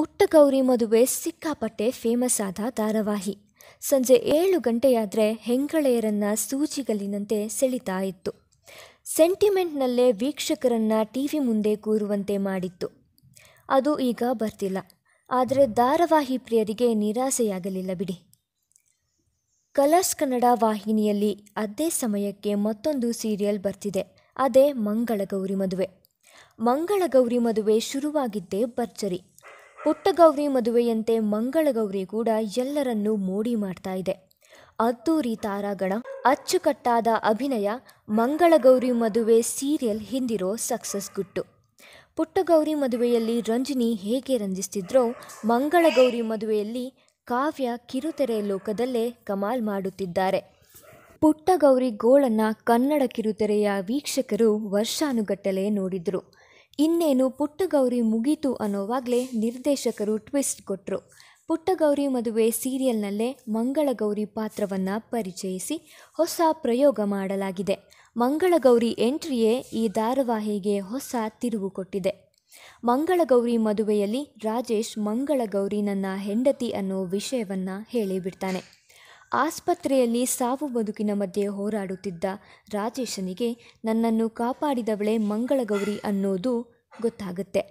ಪುಟ್ಟಗೌರಿ ಮದುವೆ ಸಿಕ್ಕಾಪಟ್ಟೆ ಫೇಮಸ್ ಆದ ಧಾರಾವಾಹಿ ಸಂಜೆ ಏಳು ಗಂಟೆಯಾದರೆ ಹೆಂಗಳೆಯರನ್ನ ಸೂಜಿಗಲ್ಲಿನಂತೆ ಸೆಳಿತಾ ಇತ್ತು ಸೆಂಟಿಮೆಂಟ್ನಲ್ಲೇ ವೀಕ್ಷಕರನ್ನು ಟಿ ವಿ ಮುಂದೆ ಕೂರುವಂತೆ ಮಾಡಿತ್ತು ಅದು ಈಗ ಬರ್ತಿಲ್ಲ ಆದರೆ ಧಾರಾವಾಹಿ ಪ್ರಿಯರಿಗೆ ನಿರಾಸೆಯಾಗಲಿಲ್ಲ ಬಿಡಿ ಕಲರ್ಸ್ ಕನ್ನಡ ವಾಹಿನಿಯಲ್ಲಿ ಅದೇ ಸಮಯಕ್ಕೆ ಮತ್ತೊಂದು ಸೀರಿಯಲ್ ಬರ್ತಿದೆ ಅದೇ ಮಂಗಳಗೌರಿ ಮದುವೆ ಮಂಗಳಗೌರಿ ಮದುವೆ ಶುರುವಾಗಿದ್ದೇ ಭರ್ಜರಿ ಪುಟ್ಟಗೌರಿ ಮದುವೆಯಂತೆ ಮಂಗಳಗೌರಿ ಕೂಡ ಎಲ್ಲರನ್ನೂ ಮೋಡಿ ಮಾಡ್ತಾ ಇದೆ ಅದ್ದೂರಿ ತಾರಾಗಣ ಅಚ್ಚುಕಟ್ಟಾದ ಅಭಿನಯ ಮಂಗಳಗೌರಿ ಮದುವೆ ಸೀರಿಯಲ್ ಹಿಂದಿರೋ ಸಕ್ಸಸ್ ಗುಟ್ಟು ಪುಟ್ಟಗೌರಿ ಮದುವೆಯಲ್ಲಿ ರಂಜಿನಿ ಹೇಗೆ ರಂಜಿಸ್ತಿದ್ರೋ ಮಂಗಳಗೌರಿ ಮದುವೆಯಲ್ಲಿ ಕಾವ್ಯ ಕಿರುತೆರೆ ಲೋಕದಲ್ಲೇ ಕಮಾಲ್ ಮಾಡುತ್ತಿದ್ದಾರೆ ಪುಟ್ಟಗೌರಿ ಗೋಳನ್ನ ಕನ್ನಡ ಕಿರುತೆರೆಯ ವೀಕ್ಷಕರು ವರ್ಷಾನುಗಟ್ಟಲೆ ನೋಡಿದರು ಇನ್ನೇನು ಪುಟ್ಟಗೌರಿ ಮುಗೀತು ಅನ್ನೋವಾಗಲೇ ನಿರ್ದೇಶಕರು ಟ್ವಿಸ್ಟ್ ಕೊಟ್ಟರು ಪುಟ್ಟಗೌರಿ ಮದುವೆ ಸೀರಿಯಲ್ನಲ್ಲೇ ಮಂಗಳಗೌರಿ ಪಾತ್ರವನ್ನು ಪರಿಚಯಿಸಿ ಹೊಸ ಪ್ರಯೋಗ ಮಾಡಲಾಗಿದೆ ಮಂಗಳಗೌರಿ ಎಂಟ್ರಿಯೇ ಈ ಧಾರಾವಾಹಿಗೆ ಹೊಸ ತಿರುವು ಕೊಟ್ಟಿದೆ ಮಂಗಳಗೌರಿ ಮದುವೆಯಲ್ಲಿ ರಾಜೇಶ್ ಮಂಗಳಗೌರಿ ನನ್ನ ಹೆಂಡತಿ ಅನ್ನೋ ವಿಷಯವನ್ನು ಹೇಳಿಬಿಡ್ತಾನೆ ಆಸ್ಪತ್ರೆಯಲ್ಲಿ ಸಾವು ಬದುಕಿನ ಮಧ್ಯೆ ಹೋರಾಡುತ್ತಿದ್ದ ರಾಜೇಶನಿಗೆ ನನ್ನನ್ನು ಕಾಪಾಡಿದವಳೆ ಮಂಗಳಗೌರಿ ಅನ್ನೋದು ಗೊತ್ತಾಗುತ್ತೆ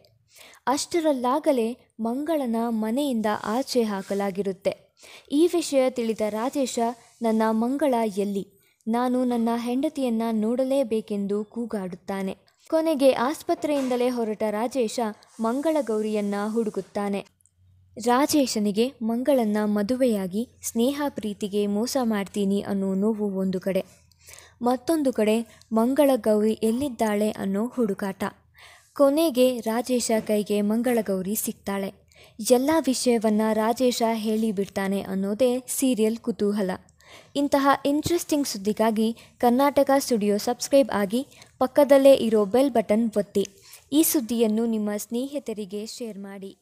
ಅಷ್ಟರಲ್ಲಾಗಲೇ ಮಂಗಳನ ಮನೆಯಿಂದ ಆಚೆ ಹಾಕಲಾಗಿರುತ್ತೆ ಈ ವಿಷಯ ತಿಳಿದ ರಾಜೇಶ ನನ್ನ ಮಂಗಳ ಎಲ್ಲಿ ನಾನು ನನ್ನ ಹೆಂಡತಿಯನ್ನ ನೋಡಲೇಬೇಕೆಂದು ಕೂಗಾಡುತ್ತಾನೆ ಕೊನೆಗೆ ಆಸ್ಪತ್ರೆಯಿಂದಲೇ ಹೊರಟ ರಾಜೇಶ ಮಂಗಳಗೌರಿಯನ್ನ ಹುಡುಕುತ್ತಾನೆ ರಾಜೇಶನಿಗೆ ಮಂಗಳನ್ನ ಮದುವೆಯಾಗಿ ಸ್ನೇಹ ಪ್ರೀತಿಗೆ ಮೋಸ ಮಾಡ್ತೀನಿ ಅನ್ನೋ ನೋವು ಒಂದು ಕಡೆ ಮತ್ತೊಂದು ಕಡೆ ಮಂಗಳ ಗೌರಿ ಎಲ್ಲಿದ್ದಾಳೆ ಅನ್ನೋ ಹುಡುಕಾಟ ಕೊನೆಗೆ ರಾಜೇಶ ಕೈಗೆ ಮಂಗಳಗೌರಿ ಸಿಗ್ತಾಳೆ ಎಲ್ಲ ವಿಷಯವನ್ನು ರಾಜೇಶ ಹೇಳಿಬಿಡ್ತಾನೆ ಅನ್ನೋದೇ ಸೀರಿಯಲ್ ಕುತೂಹಲ ಇಂತಹ ಇಂಟ್ರೆಸ್ಟಿಂಗ್ ಸುದ್ದಿಗಾಗಿ ಕರ್ನಾಟಕ ಸ್ಟುಡಿಯೋ ಸಬ್ಸ್ಕ್ರೈಬ್ ಆಗಿ ಪಕ್ಕದಲ್ಲೇ ಇರೋ ಬೆಲ್ ಬಟನ್ ಒತ್ತಿ ಈ ಸುದ್ದಿಯನ್ನು ನಿಮ್ಮ ಸ್ನೇಹಿತರಿಗೆ ಶೇರ್ ಮಾಡಿ